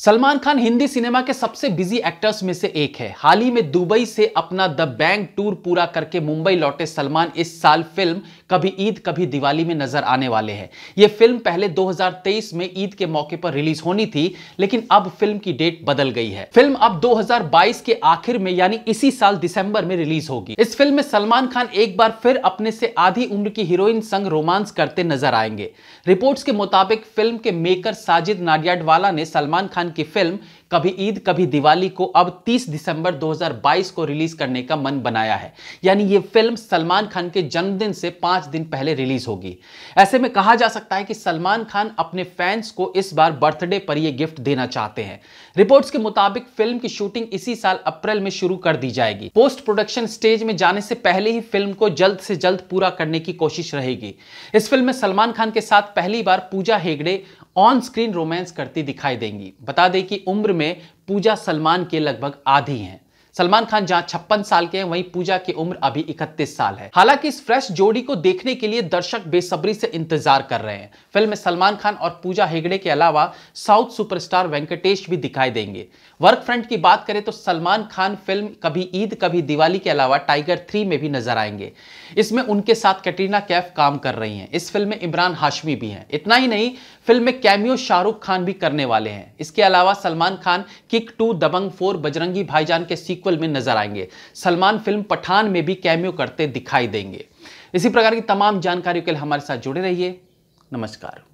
Salman Khan Hindi cinema के सबसे busy actors में से एक है हाल ही में दुबई से अपना द बैंग टूर पूरा करके मुंबई लौटे सलमान इस साल फिल्म कभी ईद कभी दिवाली में नजर आने वाले हैं ये फिल्म पहले 2023 में ईद के मौके पर रिलीज होनी थी लेकिन अब फिल्म की डेट बदल गई है फिल्म अब 2022 के आखिर में यानी इसी साल दिसंबर में रिलीज होगी इस फिल्म में सलमान खान एक बार फिर अपने से आधी उम्र की हीरोइन संग रोमांस करते नजर आएंगे रिपोर्ट्स के मुताबिक फिल्म के मेकर साजिद नाडियाडवाला ने सलमान खान की फिल्म कभी ईद कभी दिवाली को अब 30 दिसंबर 2022 को रिलीज करने का मन बनाया है यानी यह फिल्म सलमान खान के जन्मदिन से पांच दिन पहले रिलीज होगी ऐसे में कहा जा सकता है कि सलमान खान अपने फैंस को इस बार बर्थडे पर यह गिफ्ट देना चाहते हैं रिपोर्ट्स के मुताबिक फिल्म की शूटिंग इसी साल अप्रैल में शुरू कर दी जाएगी पोस्ट प्रोडक्शन स्टेज में जाने से पहले ही फिल्म को जल्द से जल्द पूरा करने की कोशिश रहेगी इस फिल्म में सलमान खान के साथ पहली बार Pooja Hegde on screen romance करती दिखाई देंगी बता दें कि उम्र में पूजा सलमान के लगभग आधी हैं सलमान खान जहां छप्पन साल के हैं वहीं पूजा की उम्र अभी इकतीस साल है हालांकि इस फ्रेश जोड़ी को देखने के लिए दर्शक बेसब्री से इंतजार कर रहे हैं फिल्म में सलमान खान और पूजा हेगड़े के अलावा साउथ सुपरस्टार वेंकटेश भी दिखाई देंगे वर्क फ्रंट की बात करें तो सलमान खान फिल्म कभी ईद कभी दिवाली के अलावा टाइगर थ्री में भी नजर आएंगे इसमें उनके साथ कैटरीना कैफ काम कर रही हैं इस फिल्म में इमरान हाशमी भी हैं इतना ही नहीं फिल्म में कैमियो शाहरुख खान भी करने वाले हैं इसके अलावा सलमान खान किक टू दबंग फोर बजरंगी भाईजान के सीक्वल सीक्वल में नजर आएंगे सलमान फिल्म पठान में भी कैमियो करते दिखाई देंगे इसी प्रकार की तमाम जानकारियों के लिए हमारे साथ जुड़े रहिए नमस्कार